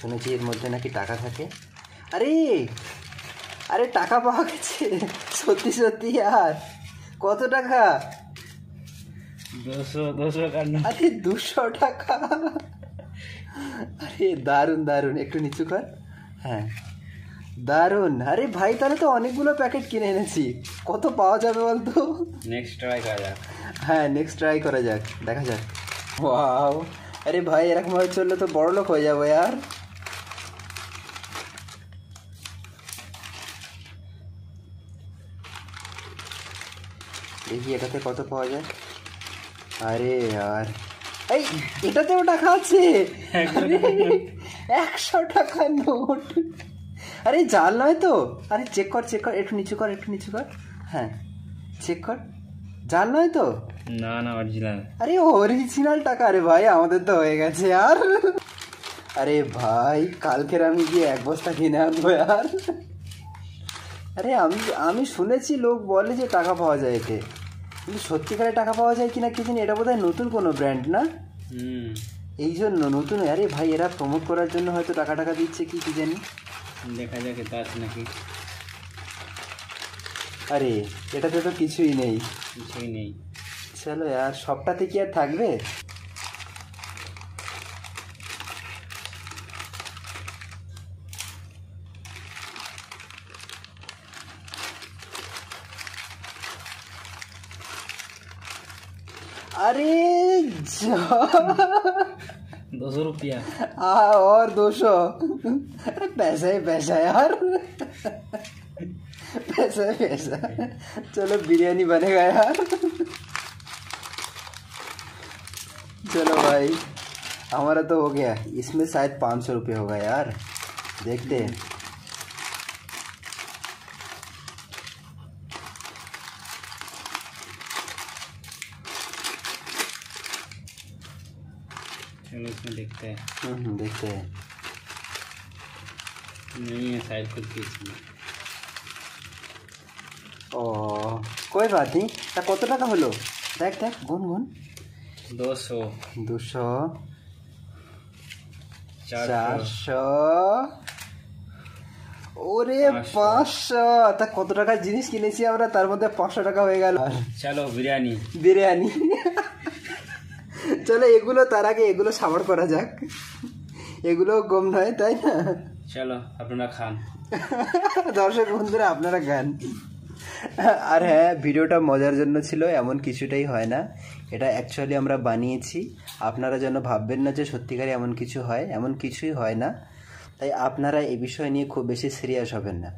শুনেছি এর মধ্যে নাকি টাকা থাকে আরে আরে টাকা পাওয়া গেছে সত্যি সত্যি আর কত টাকা দুশো দুশো আরে দুশো টাকা আরে দারুণ দারুণ একটু নিচু কর হ্যাঁ দারুণ আরে ভাই তাহলে তো অনেকগুলো প্যাকেট কিনে এনেছি কত পাওয়া যাবে বলতো নেক্সট ট্রাই করা যাক হ্যাঁ নেক্সট ট্রাই করা যাক দেখা যাক ওয়াও আরে ভাই এরকমভাবে চললে তো বড় লোক হয়ে যাবো আর দেখি এটাতে কত পাওয়া যায় আরে আর এই এটাতেও টাকা আছে একশো টাকা নোট আরে জাল নয় তো আরে চেক কর চেক কর একটু নিচু কর একটু নিচু কর হ্যাঁ চেক কর জাল নয় তো না না অরিজিনাল আরে অরিজিনাল টাকা আরে ভাই আমাদের তো হয়ে গেছে আর আরে ভাই কালকের আমি গিয়ে এক বস্তা কিনে আনবো আর আরে আমি আমি শুনেছি লোক বলে যে টাকা পাওয়া যায় এতে কিন্তু সত্যিকারে টাকা পাওয়া যায় কিনা কি জানি এটা বোধ নতুন কোনো ব্র্যান্ড না এই জন্য নতুন আরে ভাই এরা প্রমোট করার জন্য হয়তো টাকা টাকা দিচ্ছে কি কি জানি দেখা যাক এটা আছে নাকি আরে এটাতে তো কিছুই নেই কিছুই নেই চলো আর সবটাতে কি আর থাকবে अरे दो सौ रुपया हाँ और दो सौ पैसा ही पैसा यार पैसा ही पैसा चलो बिरयानी बनेगा यार चलो भाई हमारा तो हो गया इसमें शायद पाँच सौ रुपये होगा यार देखते हैं इसमें देखते हैं देखते हैं नहीं है शायद खुद की इसमें ও কই বাতি তা কত টাকা হলো দেখ দেখ গুন গুন দুশো দুশো চারশো ওরে পাঁচশো তা কত টাকার জিনিস কিনেছি আমরা তার মধ্যে পাঁচশো টাকা হয়ে গেল চলো বিরিয়ানি বিরিয়ানি চলো এগুলো তার আগে এগুলো সাবার করা যাক এগুলো গম নয় তাই না চলো আপনারা খান দর্শক বন্ধুরা আপনারা খান আর হ্যাঁ ভিডিওটা মজার জন্য ছিল এমন কিছুটাই হয় না এটা অ্যাকচুয়ালি আমরা বানিয়েছি আপনারা যেন ভাববেন না যে সত্যিকারে এমন কিছু হয় এমন কিছুই হয় না তাই আপনারা এ বিষয় নিয়ে খুব বেশি সিরিয়াস হবেন না